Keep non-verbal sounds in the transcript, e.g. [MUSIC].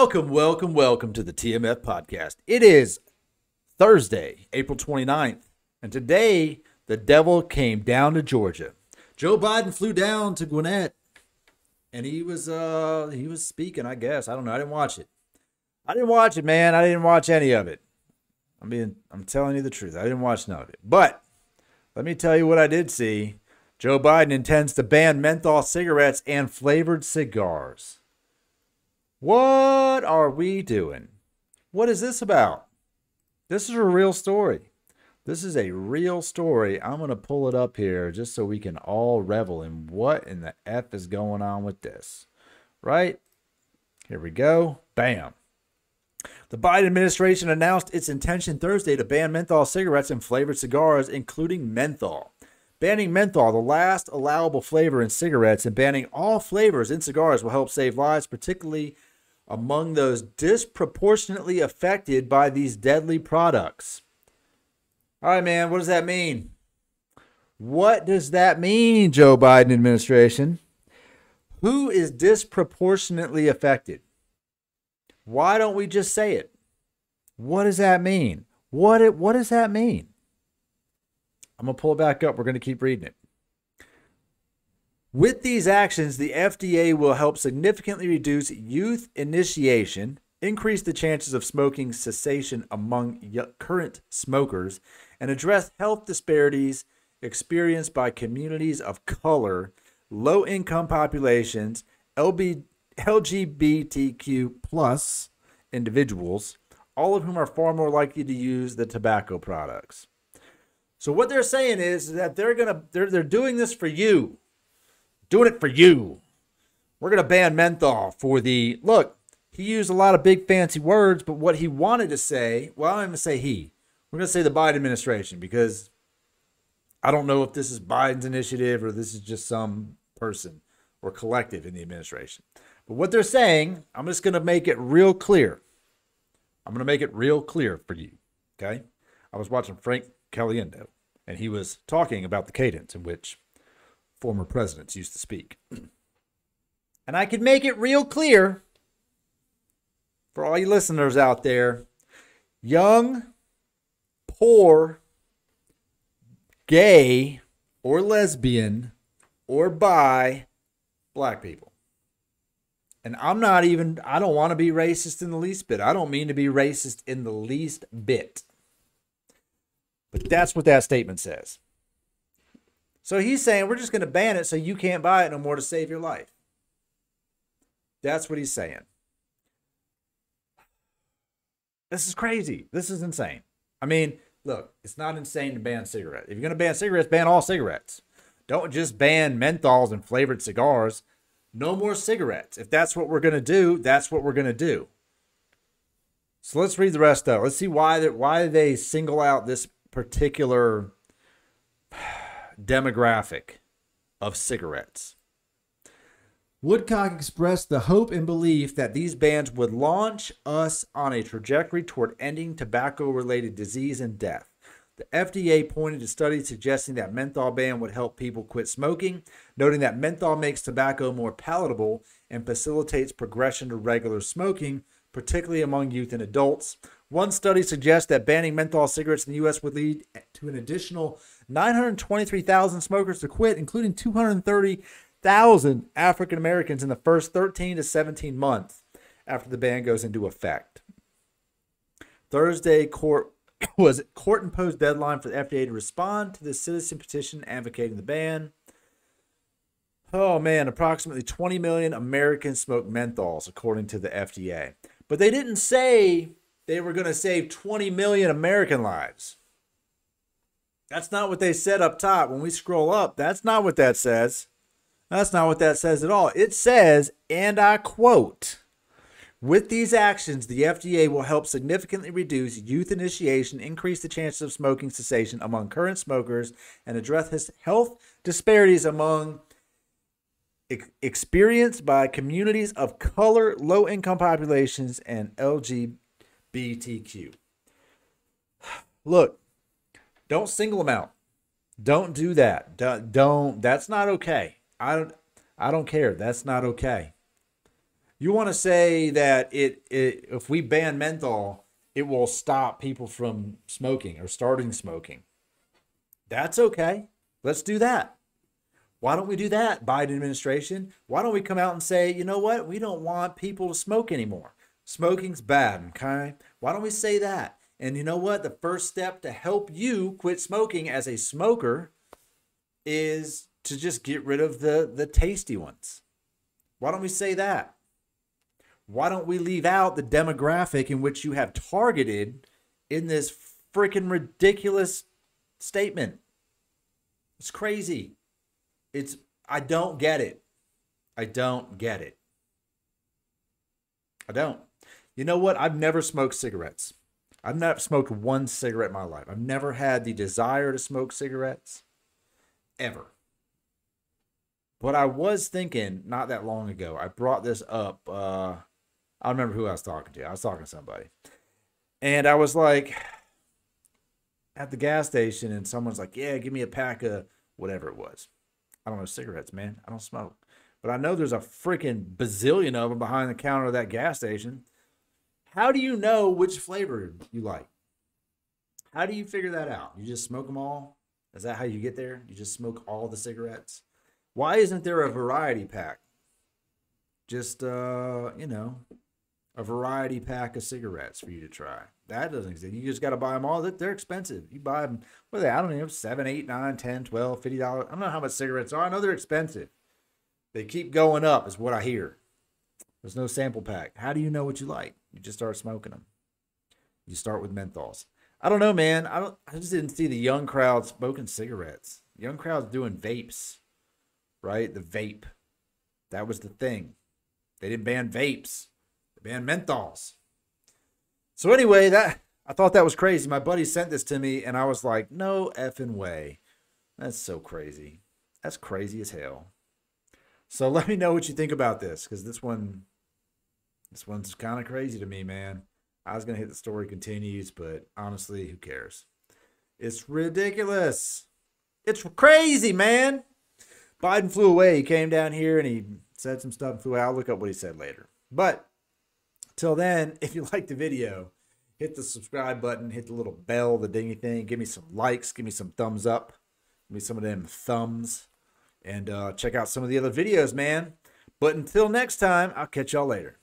Welcome, welcome, welcome to the TMF podcast. It is Thursday, April 29th, and today the devil came down to Georgia. Joe Biden flew down to Gwinnett and he was uh he was speaking, I guess. I don't know. I didn't watch it. I didn't watch it, man. I didn't watch any of it. I mean, I'm telling you the truth. I didn't watch none of it. But let me tell you what I did see. Joe Biden intends to ban menthol cigarettes and flavored cigars. What are we doing? What is this about? This is a real story. This is a real story. I'm going to pull it up here just so we can all revel in what in the F is going on with this. Right? Here we go. Bam. The Biden administration announced its intention Thursday to ban menthol cigarettes and flavored cigars, including menthol. Banning menthol, the last allowable flavor in cigarettes, and banning all flavors in cigars will help save lives, particularly among those disproportionately affected by these deadly products. All right, man, what does that mean? What does that mean, Joe Biden administration? Who is disproportionately affected? Why don't we just say it? What does that mean? What it, what does that mean? I'm going to pull it back up. We're going to keep reading it. With these actions, the FDA will help significantly reduce youth initiation, increase the chances of smoking cessation among current smokers, and address health disparities experienced by communities of color, low income populations, LB, LGBTQ plus individuals, all of whom are far more likely to use the tobacco products. So what they're saying is that they're gonna they're they're doing this for you. Doing it for you. We're going to ban menthol for the look. He used a lot of big fancy words, but what he wanted to say, well, I'm going to say he. We're going to say the Biden administration because I don't know if this is Biden's initiative or this is just some person or collective in the administration. But what they're saying, I'm just going to make it real clear. I'm going to make it real clear for you. Okay. I was watching Frank Caliendo, and he was talking about the cadence in which former presidents used to speak. And I can make it real clear for all you listeners out there young, poor, gay, or lesbian, or bi black people. And I'm not even, I don't want to be racist in the least bit. I don't mean to be racist in the least bit. But that's what that statement says. So he's saying we're just going to ban it so you can't buy it no more to save your life. That's what he's saying. This is crazy. This is insane. I mean, look, it's not insane to ban cigarettes. If you're going to ban cigarettes, ban all cigarettes. Don't just ban menthols and flavored cigars. No more cigarettes. If that's what we're going to do, that's what we're going to do. So let's read the rest though. Let's see why that why they single out this particular demographic of cigarettes. Woodcock expressed the hope and belief that these bans would launch us on a trajectory toward ending tobacco related disease and death. The FDA pointed to studies suggesting that menthol ban would help people quit smoking, noting that menthol makes tobacco more palatable and facilitates progression to regular smoking, particularly among youth and adults, one study suggests that banning menthol cigarettes in the U.S. would lead to an additional 923,000 smokers to quit, including 230,000 African Americans in the first 13 to 17 months after the ban goes into effect. Thursday court [COUGHS] was court imposed deadline for the FDA to respond to the citizen petition advocating the ban. Oh man, approximately 20 million Americans smoke menthols, according to the FDA. But they didn't say they were going to save 20 million American lives. That's not what they said up top. When we scroll up, that's not what that says. That's not what that says at all. It says, and I quote, with these actions, the FDA will help significantly reduce youth initiation, increase the chances of smoking cessation among current smokers, and address health disparities among ex- experienced by communities of color, low income populations, and LGBT. BTQ. Look, don't single them out. Don't do that. Don't, don't that's not okay. I don't I don't care. That's not okay. You want to say that it, it if we ban menthol, it will stop people from smoking or starting smoking. That's okay. Let's do that. Why don't we do that, Biden administration? Why don't we come out and say, you know what? We don't want people to smoke anymore. Smoking's bad, okay? Why don't we say that? And you know what? The first step to help you quit smoking as a smoker is to just get rid of the, the tasty ones. Why don't we say that? Why don't we leave out the demographic in which you have targeted in this freaking ridiculous statement? It's crazy. It's I don't get it. I don't get it. I don't. You know what? I've never smoked cigarettes. I've not smoked one cigarette in my life. I've never had the desire to smoke cigarettes ever. But I was thinking not that long ago, I brought this up. Uh, I remember who I was talking to. I was talking to somebody. And I was like at the gas station, and someone's like, Yeah, give me a pack of whatever it was. I don't know, cigarettes, man. I don't smoke. But I know there's a freaking bazillion of them behind the counter of that gas station. How do you know which flavor you like? How do you figure that out? You just smoke them all? Is that how you get there? You just smoke all the cigarettes? Why isn't there a variety pack? Just, uh, you know, a variety pack of cigarettes for you to try. That doesn't exist. You just got to buy them all. They're expensive. You buy them, what are they? I don't know, 7 8 9 10 12 $50. I don't know how much cigarettes are. I know they're expensive. They keep going up, is what I hear. There's no sample pack. How do you know what you like? You just start smoking them. You start with menthols. I don't know, man. I don't. I just didn't see the young crowd smoking cigarettes. Young crowd's doing vapes, right? The vape. That was the thing. They didn't ban vapes. They banned menthols. So anyway, that I thought that was crazy. My buddy sent this to me, and I was like, "No effing way! That's so crazy. That's crazy as hell." So let me know what you think about this, because this one this one's kind of crazy to me, man. I was going to hit the story continues, but honestly, who cares? It's ridiculous. It's crazy, man. Biden flew away. He came down here and he said some stuff and flew out. I'll look up what he said later. But till then, [LAUGHS] if you like the video, hit the subscribe button, hit the little bell, the dingy thing. Give me some likes, give me some thumbs up, give me some of them thumbs, and uh, check out some of the other videos, man. But until next time, I'll catch y'all later.